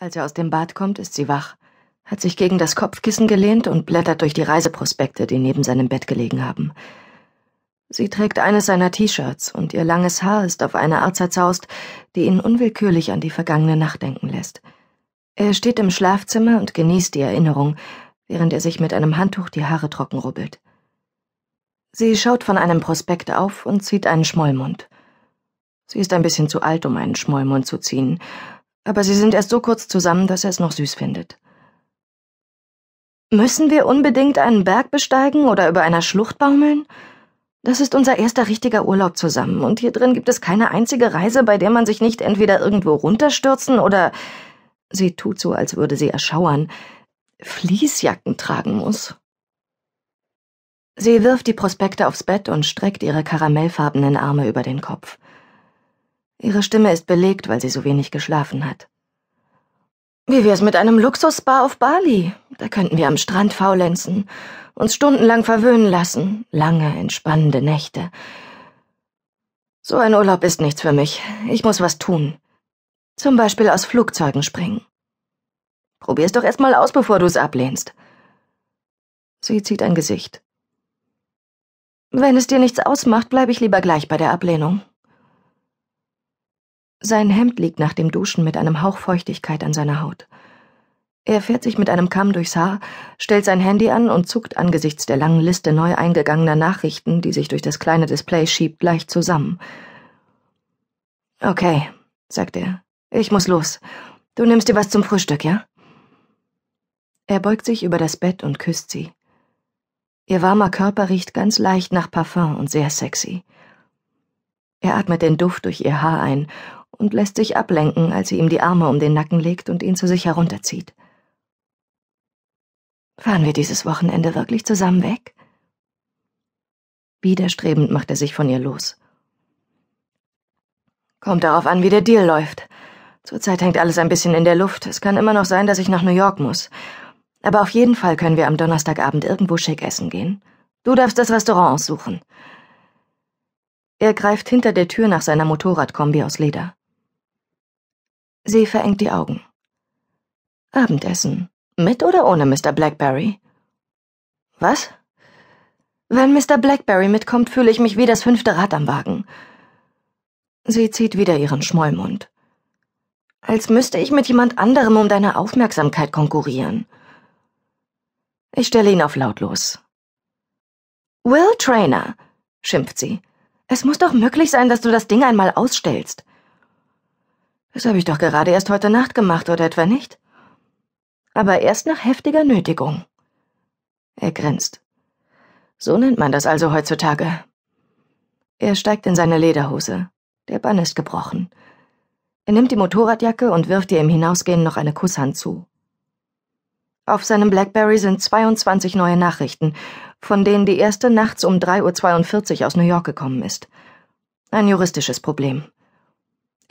Als er aus dem Bad kommt, ist sie wach, hat sich gegen das Kopfkissen gelehnt und blättert durch die Reiseprospekte, die neben seinem Bett gelegen haben. Sie trägt eines seiner T-Shirts und ihr langes Haar ist auf eine Art zerzaust, die ihn unwillkürlich an die vergangene Nacht denken lässt. Er steht im Schlafzimmer und genießt die Erinnerung, während er sich mit einem Handtuch die Haare trocken rubbelt. Sie schaut von einem Prospekt auf und zieht einen Schmollmund. Sie ist ein bisschen zu alt, um einen Schmollmund zu ziehen, aber sie sind erst so kurz zusammen, dass er es noch süß findet. Müssen wir unbedingt einen Berg besteigen oder über einer Schlucht baumeln? Das ist unser erster richtiger Urlaub zusammen, und hier drin gibt es keine einzige Reise, bei der man sich nicht entweder irgendwo runterstürzen oder sie tut so, als würde sie erschauern, Fließjacken tragen muss. Sie wirft die Prospekte aufs Bett und streckt ihre karamellfarbenen Arme über den Kopf. Ihre Stimme ist belegt, weil sie so wenig geschlafen hat. Wie wär's mit einem Luxusspa auf Bali? Da könnten wir am Strand faulenzen, uns stundenlang verwöhnen lassen, lange, entspannende Nächte. So ein Urlaub ist nichts für mich. Ich muss was tun. Zum Beispiel aus Flugzeugen springen. Probier's doch erstmal aus, bevor du's ablehnst. Sie zieht ein Gesicht. Wenn es dir nichts ausmacht, bleibe ich lieber gleich bei der Ablehnung. Sein Hemd liegt nach dem Duschen mit einem Hauch Feuchtigkeit an seiner Haut. Er fährt sich mit einem Kamm durchs Haar, stellt sein Handy an und zuckt angesichts der langen Liste neu eingegangener Nachrichten, die sich durch das kleine Display schiebt, leicht zusammen. Okay, sagt er. Ich muss los. Du nimmst dir was zum Frühstück, ja? Er beugt sich über das Bett und küsst sie. Ihr warmer Körper riecht ganz leicht nach Parfum und sehr sexy. Er atmet den Duft durch ihr Haar ein und lässt sich ablenken, als sie ihm die Arme um den Nacken legt und ihn zu sich herunterzieht. Fahren wir dieses Wochenende wirklich zusammen weg? Widerstrebend macht er sich von ihr los. Kommt darauf an, wie der Deal läuft. Zurzeit hängt alles ein bisschen in der Luft. Es kann immer noch sein, dass ich nach New York muss. Aber auf jeden Fall können wir am Donnerstagabend irgendwo schick essen gehen. Du darfst das Restaurant aussuchen. Er greift hinter der Tür nach seiner Motorradkombi aus Leder. Sie verengt die Augen. Abendessen. Mit oder ohne Mr. Blackberry? Was? Wenn Mr. Blackberry mitkommt, fühle ich mich wie das fünfte Rad am Wagen. Sie zieht wieder ihren Schmollmund. Als müsste ich mit jemand anderem um deine Aufmerksamkeit konkurrieren. Ich stelle ihn auf lautlos. Will Trainer, schimpft sie. Es muss doch möglich sein, dass du das Ding einmal ausstellst. Das habe ich doch gerade erst heute Nacht gemacht, oder etwa nicht? Aber erst nach heftiger Nötigung. Er grinst. So nennt man das also heutzutage. Er steigt in seine Lederhose. Der Bann ist gebrochen. Er nimmt die Motorradjacke und wirft ihr im Hinausgehen noch eine Kusshand zu. Auf seinem Blackberry sind 22 neue Nachrichten, von denen die erste nachts um 3.42 Uhr aus New York gekommen ist. Ein juristisches Problem.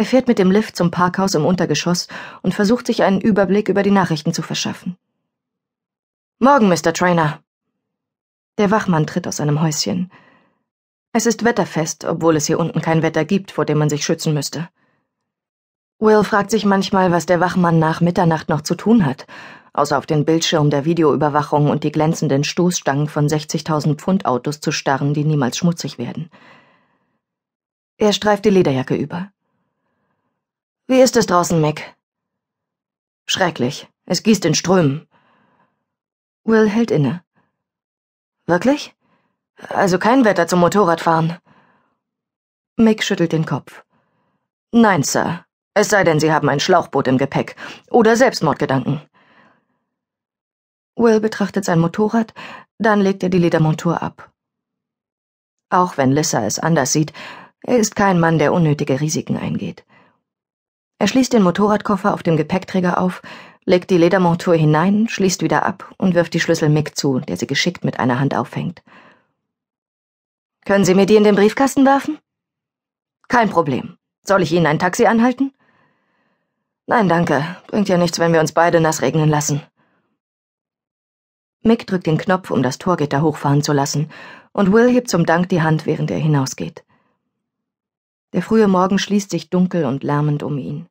Er fährt mit dem Lift zum Parkhaus im Untergeschoss und versucht sich einen Überblick über die Nachrichten zu verschaffen. Morgen, Mr. Trainer. Der Wachmann tritt aus seinem Häuschen. Es ist wetterfest, obwohl es hier unten kein Wetter gibt, vor dem man sich schützen müsste. Will fragt sich manchmal, was der Wachmann nach Mitternacht noch zu tun hat, außer auf den Bildschirm der Videoüberwachung und die glänzenden Stoßstangen von 60.000 Pfund Autos zu starren, die niemals schmutzig werden. Er streift die Lederjacke über. Wie ist es draußen, Mick? Schrecklich. Es gießt in Strömen. Will hält inne. Wirklich? Also kein Wetter zum Motorradfahren. Mick schüttelt den Kopf. Nein, Sir. Es sei denn, Sie haben ein Schlauchboot im Gepäck oder Selbstmordgedanken. Will betrachtet sein Motorrad, dann legt er die Ledermontur ab. Auch wenn Lissa es anders sieht, er ist kein Mann, der unnötige Risiken eingeht. Er schließt den Motorradkoffer auf dem Gepäckträger auf, legt die Ledermontur hinein, schließt wieder ab und wirft die Schlüssel Mick zu, der sie geschickt mit einer Hand auffängt. Können Sie mir die in den Briefkasten werfen? Kein Problem. Soll ich Ihnen ein Taxi anhalten? Nein, danke. Bringt ja nichts, wenn wir uns beide nass regnen lassen. Mick drückt den Knopf, um das Torgitter hochfahren zu lassen, und Will hebt zum Dank die Hand, während er hinausgeht. Der frühe Morgen schließt sich dunkel und lärmend um ihn.